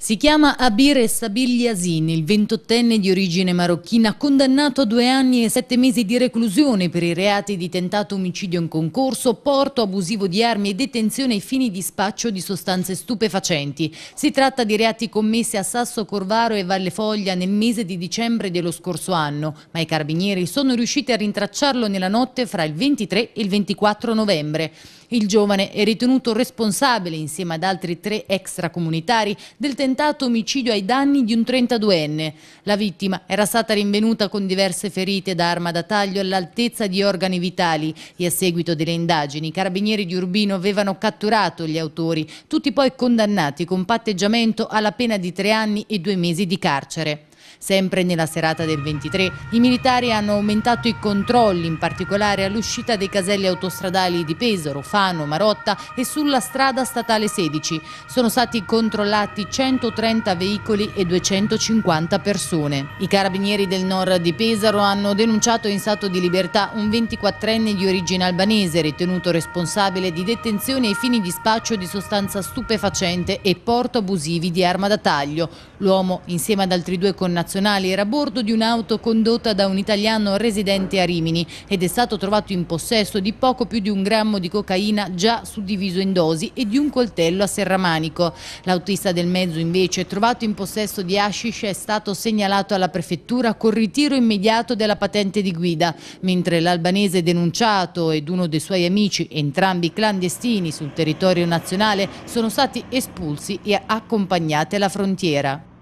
Si chiama Abir Sabil Yasin, il ventottenne di origine marocchina, condannato a due anni e sette mesi di reclusione per i reati di tentato omicidio in concorso, porto abusivo di armi e detenzione ai fini di spaccio di sostanze stupefacenti. Si tratta di reati commessi a Sasso Corvaro e Valle Foglia nel mese di dicembre dello scorso anno, ma i carabinieri sono riusciti a rintracciarlo nella notte fra il 23 e il 24 novembre. Il giovane è ritenuto responsabile, insieme ad altri tre extracomunitari, del tentato omicidio ai danni di un 32enne. La vittima era stata rinvenuta con diverse ferite da arma da taglio all'altezza di organi vitali e a seguito delle indagini i carabinieri di Urbino avevano catturato gli autori, tutti poi condannati con patteggiamento alla pena di tre anni e due mesi di carcere. Sempre nella serata del 23 i militari hanno aumentato i controlli, in particolare all'uscita dei caselli autostradali di Pesaro, Fano, Marotta e sulla strada statale 16. Sono stati controllati 130 veicoli e 250 persone. I carabinieri del nord di Pesaro hanno denunciato in stato di libertà un 24enne di origine albanese ritenuto responsabile di detenzione ai fini di spaccio di sostanza stupefacente e porto abusivi di arma da taglio. L'uomo, insieme ad altri due connazionali, internazionali era a bordo di un'auto condotta da un italiano residente a Rimini ed è stato trovato in possesso di poco più di un grammo di cocaina già suddiviso in dosi e di un coltello a serramanico. L'autista del mezzo invece trovato in possesso di hashish è stato segnalato alla prefettura col ritiro immediato della patente di guida, mentre l'albanese denunciato ed uno dei suoi amici, entrambi clandestini sul territorio nazionale, sono stati espulsi e accompagnati alla frontiera.